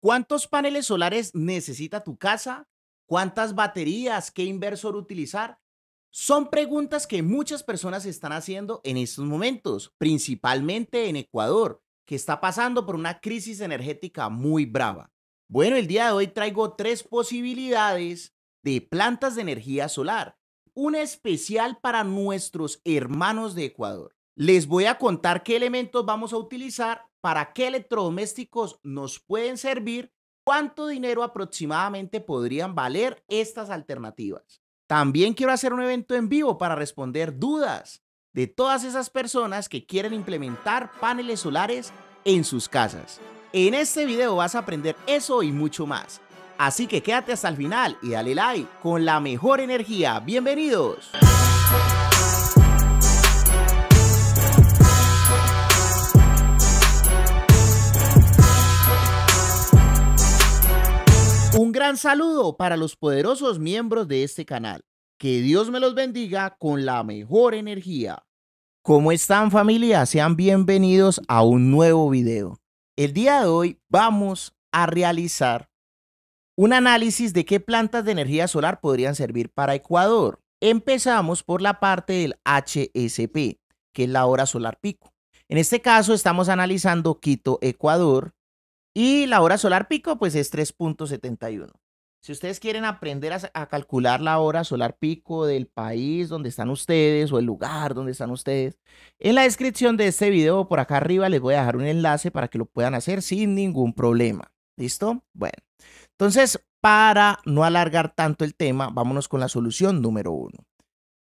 ¿Cuántos paneles solares necesita tu casa? ¿Cuántas baterías? ¿Qué inversor utilizar? Son preguntas que muchas personas están haciendo en estos momentos, principalmente en Ecuador, que está pasando por una crisis energética muy brava. Bueno, el día de hoy traigo tres posibilidades de plantas de energía solar, una especial para nuestros hermanos de Ecuador les voy a contar qué elementos vamos a utilizar, para qué electrodomésticos nos pueden servir, cuánto dinero aproximadamente podrían valer estas alternativas. También quiero hacer un evento en vivo para responder dudas de todas esas personas que quieren implementar paneles solares en sus casas. En este video vas a aprender eso y mucho más. Así que quédate hasta el final y dale like con la mejor energía. Bienvenidos. saludo para los poderosos miembros de este canal. Que Dios me los bendiga con la mejor energía. ¿Cómo están familia? Sean bienvenidos a un nuevo video. El día de hoy vamos a realizar un análisis de qué plantas de energía solar podrían servir para Ecuador. Empezamos por la parte del HSP, que es la hora solar pico. En este caso estamos analizando Quito, Ecuador, y la hora solar pico pues es 3.71. Si ustedes quieren aprender a, calcular la hora solar pico del país donde están ustedes o el lugar donde están ustedes, en la descripción de este video por acá arriba les voy a dejar un enlace para que lo puedan hacer sin ningún problema. ¿Listo? Bueno, entonces para no alargar tanto el tema, vámonos con la solución número uno.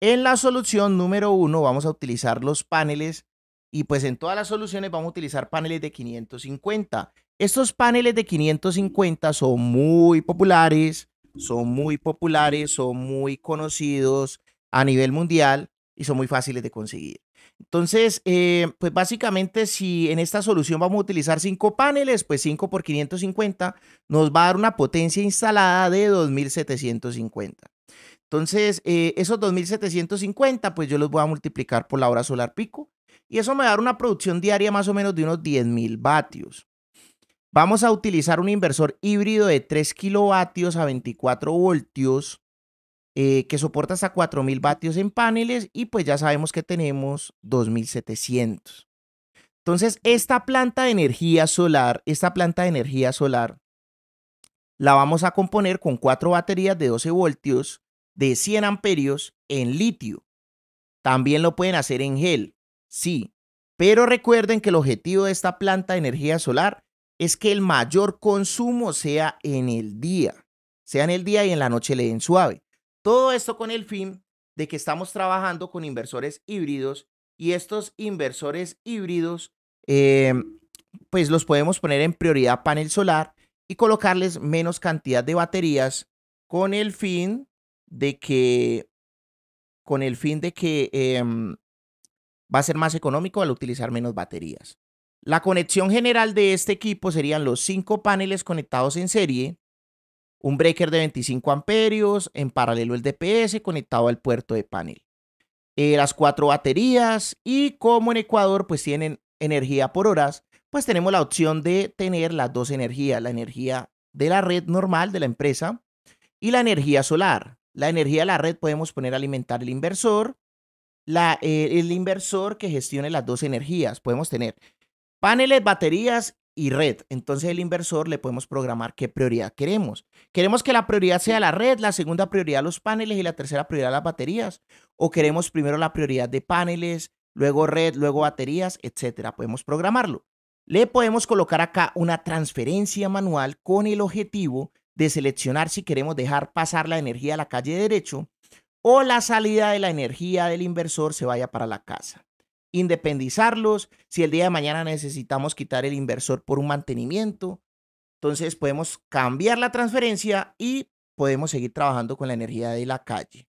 En la solución número uno vamos a utilizar los paneles y pues en todas las soluciones vamos a utilizar paneles de 550. Estos paneles de 550 son muy populares, son muy populares, son muy conocidos a nivel mundial y son muy fáciles de conseguir. Entonces, eh, pues básicamente si en esta solución vamos a utilizar 5 paneles, pues 5 por 550 nos va a dar una potencia instalada de 2750. Entonces, eh, esos 2750, pues yo los voy a multiplicar por la hora solar pico y eso me va a dar una producción diaria más o menos de unos 10.000 vatios. Vamos a utilizar un inversor híbrido de 3 kilovatios a 24 voltios eh, que soporta hasta 4000 vatios en paneles y pues ya sabemos que tenemos 2700. Entonces, esta planta de energía solar, esta planta de energía solar la vamos a componer con cuatro baterías de 12 voltios de 100 amperios en litio. También lo pueden hacer en gel, sí, pero recuerden que el objetivo de esta planta de energía solar es que el mayor consumo sea en el día, sea en el día y en la noche le den suave. Todo esto con el fin de que estamos trabajando con inversores híbridos y estos inversores híbridos, em, pues los podemos poner en prioridad panel solar y colocarles menos cantidad de baterías con el fin de que, con el fin de que em, va a ser más económico al utilizar menos baterías. La conexión general de este equipo serían los cinco paneles conectados en serie, un breaker de 25 amperios, en paralelo el DPS conectado al puerto de panel. Eh, las cuatro baterías y como en Ecuador pues tienen energía por horas, pues tenemos la opción de tener las dos energías, la energía de la red normal de la empresa y la energía solar. La energía de la red podemos poner a alimentar el inversor, eh, el inversor que gestione las dos energías. Podemos tener Paneles, baterías y red. Entonces el inversor le podemos programar qué prioridad queremos. Queremos que la prioridad sea la red, la segunda prioridad los paneles y la tercera prioridad las baterías. O queremos primero la prioridad de paneles, luego red, luego baterías, etcétera. Podemos programarlo. Le podemos colocar acá una transferencia manual con el objetivo de seleccionar si queremos dejar pasar la energía a la calle derecho o la salida de la energía del inversor se vaya para la casa independizarlos, si el día de mañana necesitamos quitar el inversor por un mantenimiento. Entonces podemos cambiar la transferencia y podemos seguir trabajando con la energía de la calle.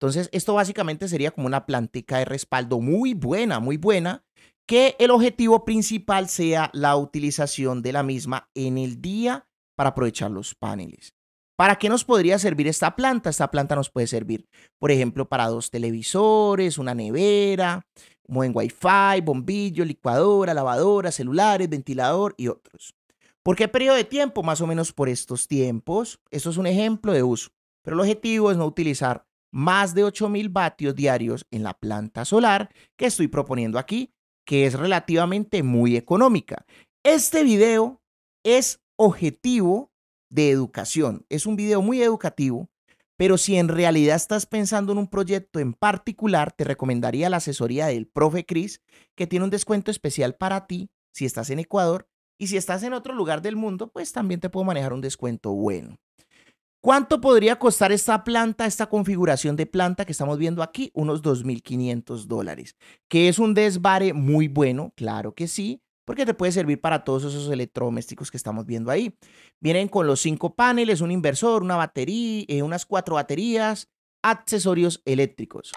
Entonces esto básicamente sería como una plantica de respaldo muy buena, muy buena, que el objetivo principal sea la utilización de la misma en el día para aprovechar los paneles. ¿Para qué nos podría servir esta planta? Esta planta nos puede servir, por ejemplo, para dos televisores, una nevera, como en Wi-Fi, bombillo, licuadora, lavadora, celulares, ventilador y otros. ¿Por qué periodo de tiempo? Más o menos por estos tiempos. Esto es un ejemplo de uso, pero el objetivo es no utilizar más de 8.000 vatios diarios en la planta solar que estoy proponiendo aquí, que es relativamente muy económica. Este video es objetivo de educación. Es un video muy educativo pero si en realidad estás pensando en un proyecto en particular, te recomendaría la asesoría del profe Cris, que tiene un descuento especial para ti si estás en Ecuador y si estás en otro lugar del mundo, pues también te puedo manejar un descuento bueno. ¿Cuánto podría costar esta planta, esta configuración de planta que estamos viendo aquí? Unos 2.500 dólares, que es un desvare muy bueno, claro que sí, porque te puede servir para todos esos electrodomésticos que estamos viendo ahí. Vienen con los cinco paneles, un inversor, una batería, eh, unas cuatro baterías, accesorios eléctricos.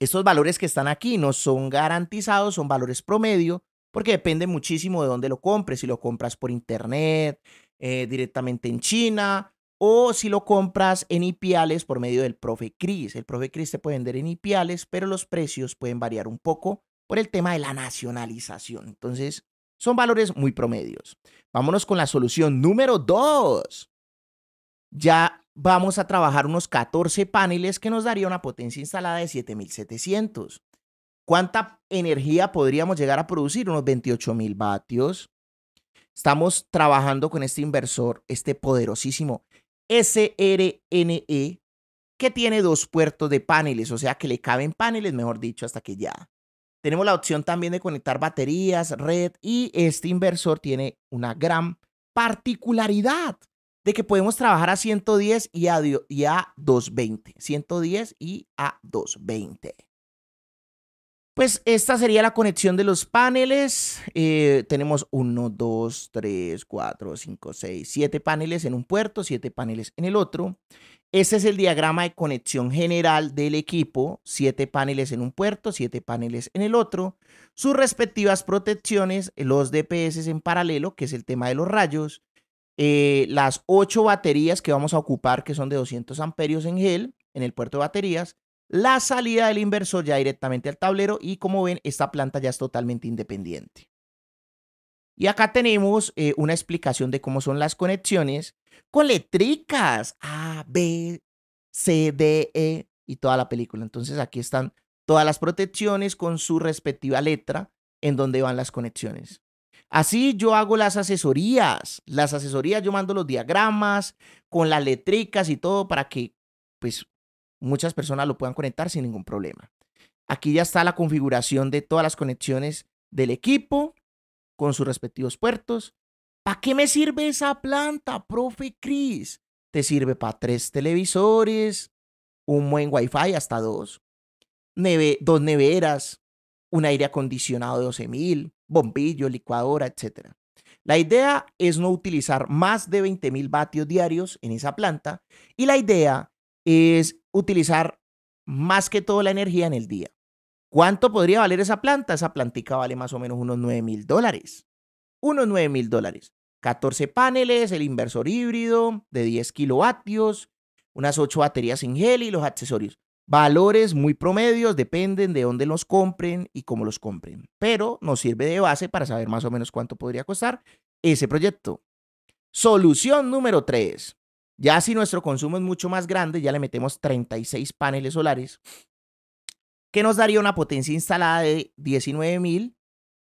Estos valores que están aquí no son garantizados, son valores promedio, porque depende muchísimo de dónde lo compres, si lo compras por internet, eh, directamente en China, o si lo compras en IPIALES por medio del profe Cris. El profe Cris te puede vender en IPIALES, pero los precios pueden variar un poco por el tema de la nacionalización. Entonces, son valores muy promedios. Vámonos con la solución número 2. Ya vamos a trabajar unos 14 paneles que nos daría una potencia instalada de 7700. ¿Cuánta energía podríamos llegar a producir? Unos 28.000 vatios. Estamos trabajando con este inversor, este poderosísimo SRNE, que tiene dos puertos de paneles, o sea que le caben paneles, mejor dicho, hasta que ya tenemos la opción también de conectar baterías, red y este inversor tiene una gran particularidad de que podemos trabajar a 110 y a, 220. 110 y a 220. Pues esta sería la conexión de los paneles. Eh, tenemos 1, 2, 3, 4, 5, 6, 7 paneles en un puerto, 7 paneles en el otro. Este es el diagrama de conexión general del equipo. 7 paneles en un puerto, 7 paneles en el otro. Sus respectivas protecciones, los DPS en paralelo, que es el tema de los rayos. Eh, las 8 baterías que vamos a ocupar, que son de 200 amperios en gel, en el puerto de baterías la salida del inversor ya directamente al tablero y como ven esta planta ya es totalmente independiente. Y acá tenemos eh, una explicación de cómo son las conexiones con letricas A, B, C, D, E y toda la película. Entonces aquí están todas las protecciones con su respectiva letra en donde van las conexiones. Así yo hago las asesorías. Las asesorías yo mando los diagramas con las letricas y todo para que pues muchas personas lo puedan conectar sin ningún problema. Aquí ya está la configuración de todas las conexiones del equipo con sus respectivos puertos. ¿Para qué me sirve esa planta, profe Cris? Te sirve para tres televisores, un buen Wi-Fi, hasta dos, dos neveras, un aire acondicionado de 12.000, bombillo, licuadora, etc. La idea es no utilizar más de 20.000 vatios diarios en esa planta y la idea es utilizar más que todo la energía en el día. ¿Cuánto podría valer esa planta? Esa plantica vale más o menos unos 9 mil dólares. Unos 9 mil dólares. 14 paneles, el inversor híbrido de 10 kilovatios, unas 8 baterías sin gel y los accesorios. Valores muy promedios, dependen de dónde los compren y cómo los compren, pero nos sirve de base para saber más o menos cuánto podría costar ese proyecto. Solución número 3. Ya si nuestro consumo es mucho más grande, ya le metemos 36 paneles solares, que nos daría una potencia instalada de 19.000,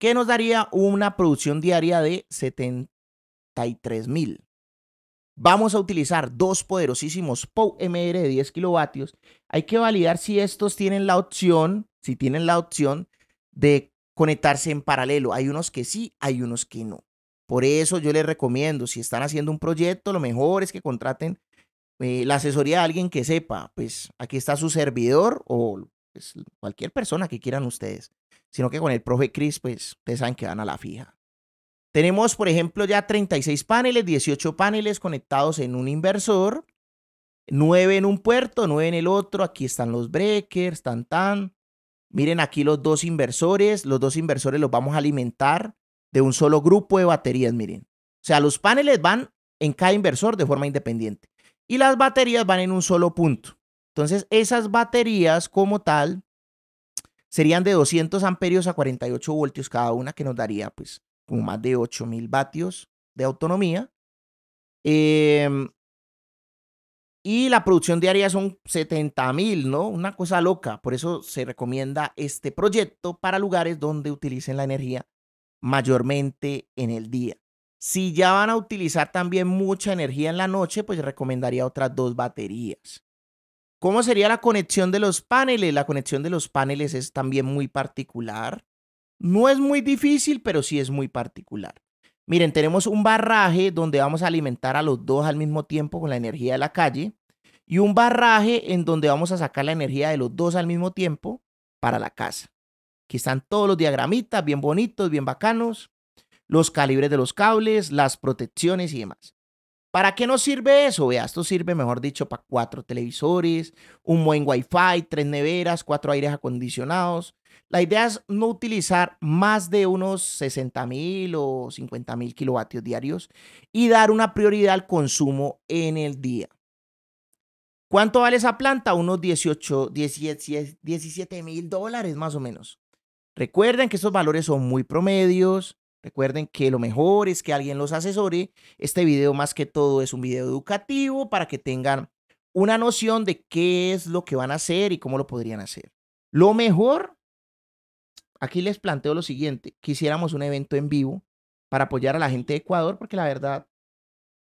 que nos daría una producción diaria de 73.000. Vamos a utilizar dos poderosísimos POW MR de 10 kilovatios. Hay que validar si estos tienen la opción, si tienen la opción de conectarse en paralelo. Hay unos que sí, hay unos que no. Por eso yo les recomiendo, si están haciendo un proyecto, lo mejor es que contraten eh, la asesoría de alguien que sepa, pues aquí está su servidor o pues, cualquier persona que quieran ustedes. Sino que con el profe Chris, pues ustedes saben que van a la fija. Tenemos, por ejemplo, ya 36 paneles, 18 paneles conectados en un inversor, 9 en un puerto, 9 en el otro. Aquí están los breakers, tan tan. Miren aquí los dos inversores, los dos inversores los vamos a alimentar de un solo grupo de baterías, miren. O sea, los paneles van en cada inversor de forma independiente y las baterías van en un solo punto. Entonces, esas baterías como tal serían de 200 amperios a 48 voltios cada una, que nos daría pues más de 8000 vatios de autonomía. Em, y la producción diaria son 70.000, mil, ¿no? Una cosa loca. Por eso se recomienda este proyecto para lugares donde utilicen la energía mayormente en el día. Si ya van a utilizar también mucha energía en la noche, pues recomendaría otras dos baterías. ¿Cómo sería la conexión de los paneles? La conexión de los paneles es también muy particular. No es muy difícil, pero sí es muy particular. Miren, tenemos un barraje donde vamos a alimentar a los dos al mismo tiempo con la energía de la calle y un barraje en donde vamos a sacar la energía de los dos al mismo tiempo para la casa. Aquí están todos los diagramitas bien bonitos, bien bacanos, los calibres de los cables, las protecciones y demás. ¿Para qué nos sirve eso? Vea, esto sirve, mejor dicho, para cuatro televisores, un buen wifi, tres neveras, cuatro aires acondicionados. La idea es no utilizar más de unos 60 mil o 50 mil kilovatios diarios y dar una prioridad al consumo en el día. ¿Cuánto vale esa planta? Unos 18, 17 mil dólares más o menos. Recuerden que estos valores son muy promedios. Recuerden que lo mejor es que alguien los asesore. Este video más que todo es un video educativo para que tengan una noción de qué es lo que van a hacer y cómo lo podrían hacer. Lo mejor, aquí les planteo lo siguiente, quisiéramos un evento en vivo para apoyar a la gente de Ecuador porque la verdad,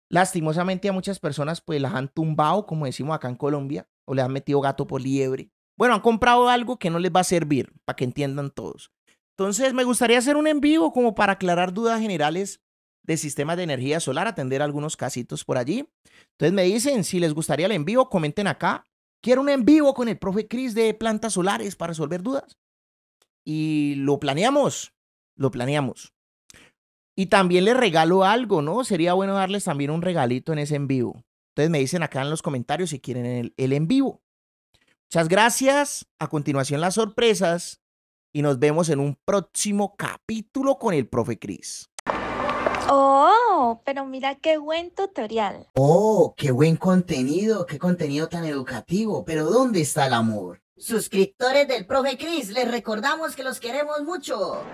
lastimosamente a muchas personas pues las han tumbado, como decimos acá en Colombia, o le han metido gato por liebre. Bueno, han comprado algo que no les va a servir, para que entiendan todos. Entonces, me gustaría hacer un en vivo como para aclarar dudas generales de sistemas de energía solar, atender algunos casitos por allí. Entonces, me dicen si les gustaría el en vivo, comenten acá. Quiero un en vivo con el profe Cris de plantas solares para resolver dudas. Y lo planeamos, lo planeamos. Y también les regalo algo, ¿no? Sería bueno darles también un regalito en ese en vivo. Entonces me dicen acá en los comentarios si quieren el, el en vivo. Muchas gracias. A continuación las sorpresas y nos vemos en un próximo capítulo con el profe Cris. Oh, pero mira qué buen tutorial. Oh, qué buen contenido, qué contenido tan educativo. Pero ¿dónde está el amor? Suscriptores del profe Cris, les recordamos que los queremos mucho.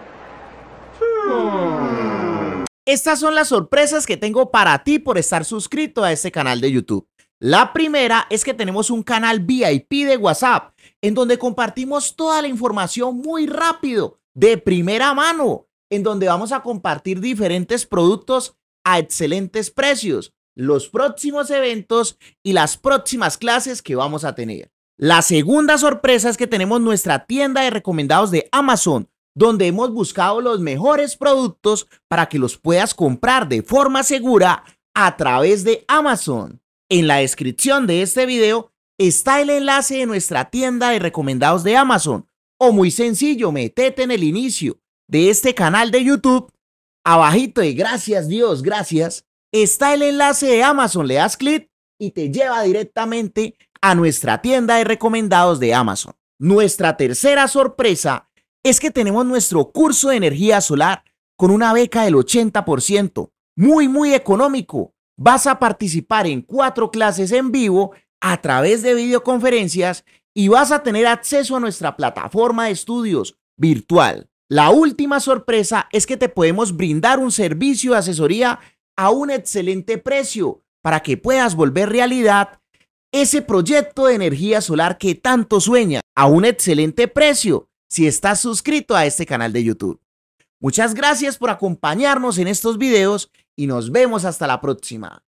Estas son las sorpresas que tengo para ti por estar suscrito a este canal de YouTube. La primera es que tenemos un canal VIP de WhatsApp en donde compartimos toda la información muy rápido, de primera mano, en donde vamos a compartir diferentes productos a excelentes precios, los próximos eventos y las próximas clases que vamos a tener. La segunda sorpresa es que tenemos nuestra tienda de recomendados de Amazon, donde hemos buscado los mejores productos para que los puedas comprar de forma segura a través de Amazon. En la descripción de este video está el enlace de nuestra tienda de recomendados de Amazon. O muy sencillo, metete en el inicio de este canal de YouTube. Abajito de gracias Dios, gracias, está el enlace de Amazon. Le das clic y te lleva directamente a nuestra tienda de recomendados de Amazon. Nuestra tercera sorpresa es que tenemos nuestro curso de energía solar con una beca del 80%, muy muy económico vas a participar en cuatro clases en vivo a través de videoconferencias y vas a tener acceso a nuestra plataforma de estudios virtual. La última sorpresa es que te podemos brindar un servicio de asesoría a un excelente precio para que puedas volver realidad ese proyecto de energía solar que tanto sueña a un excelente precio si estás suscrito a este canal de YouTube. Muchas gracias por acompañarnos en estos videos y nos vemos hasta la próxima.